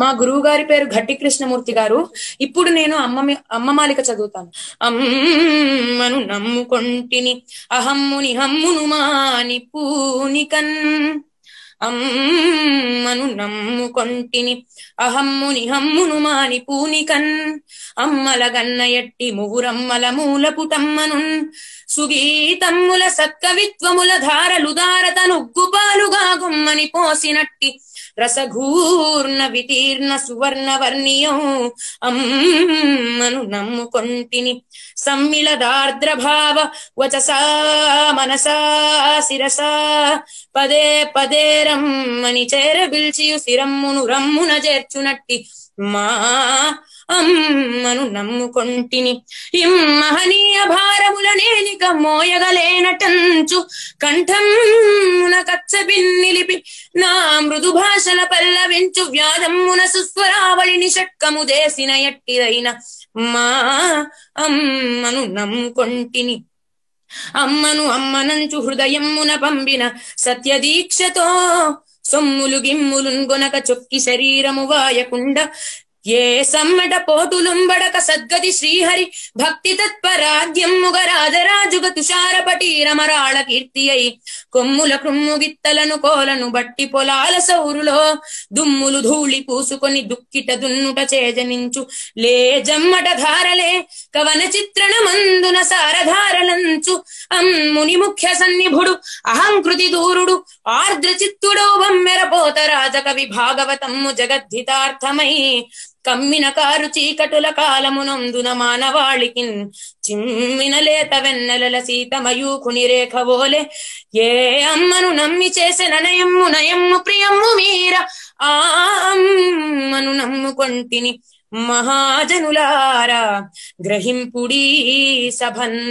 మా గురువు గారి పేరు గట్టి కృష్ణమూర్తి గారు ఇప్పుడు నేను అమ్మ అమ్మ మాలిక చదువుతాను అమ్మను నమ్ముకొంటిని అహమ్ముని హమ్మును మాని పూనికన్ అమ్మను నమ్ముకొంటిని అహమ్ముని హమ్మును మాని పూనికన్ అమ్మల గన్న ఎట్టి మూల పుటమ్మను సుగీతమ్ముల సత్కవిత్వముల ధారలు దారత నుగ్గుపాలుగా గుమ్మని పోసినట్టి రసఘూర్ణ వితీర్ణ సువర్ణ వర్ణియో అమ్మను నమ్ముకొంటిని సమ్మిళదార్ద్రభావ వచసా మనసా శిరసా పదే పదే రమ్మని చేరబిల్చియు శిరమ్మును రమ్మున చేర్చునట్టి మా అమ్మను నమ్ముకొంటిని ఇం మహనీయ భారముల నేనిక మోయగలేనటంచు కంఠం కచ్చబిన్నిలిపి నా మృదు భాషల పల్లవించు వ్యాధమ్మున సుస్వరావళిని షట్కము దేసిన ఎట్టిదైన మా అమ్మను నమ్ముకొంటిని అమ్మను అమ్మనంచు హృదయమ్మున పంపిన సత్యదీక్షతో సొమ్ములు గిమ్ములున్ గొనక చొక్కి శరీరము వాయకుండా ఏ సమ్మట పోటులుంబడక సద్గతి శ్రీహరి భక్తి రాజరాజుగ తుషార పటీరమరాళ కీర్తి అయి కొమ్ముల కృమ్ముగిత్తలను కోలను బట్టి పొలాల సౌరులో దుమ్ములు ధూళి పూసుకొని దుక్కిట దున్నుట చేజనించు లే జమ్మట ధారలే కవన చిత్రణ మందున సారధారలంచు అమ్ముని ముఖ్య సన్నిభుడు అహంకృతి దూరుడు ఆర్ద్ర చిత్తుడో పోత రాజకవి భాగవతమ్ము జగద్ధితార్థమై కమ్మిన కారు చీకటుల కాలమునందున మానవాళికి చిమ్మిన లేత వెన్నెల సీతమయూకుని రేఖవోలే ఏ అమ్మను నమ్మి చేసిన నయమ్ము నయమ్ము ప్రియమ్ము మీర ఆ అమ్మను నమ్ముకొంటిని మహాజనులారా గ్రహింపుడీ సభన్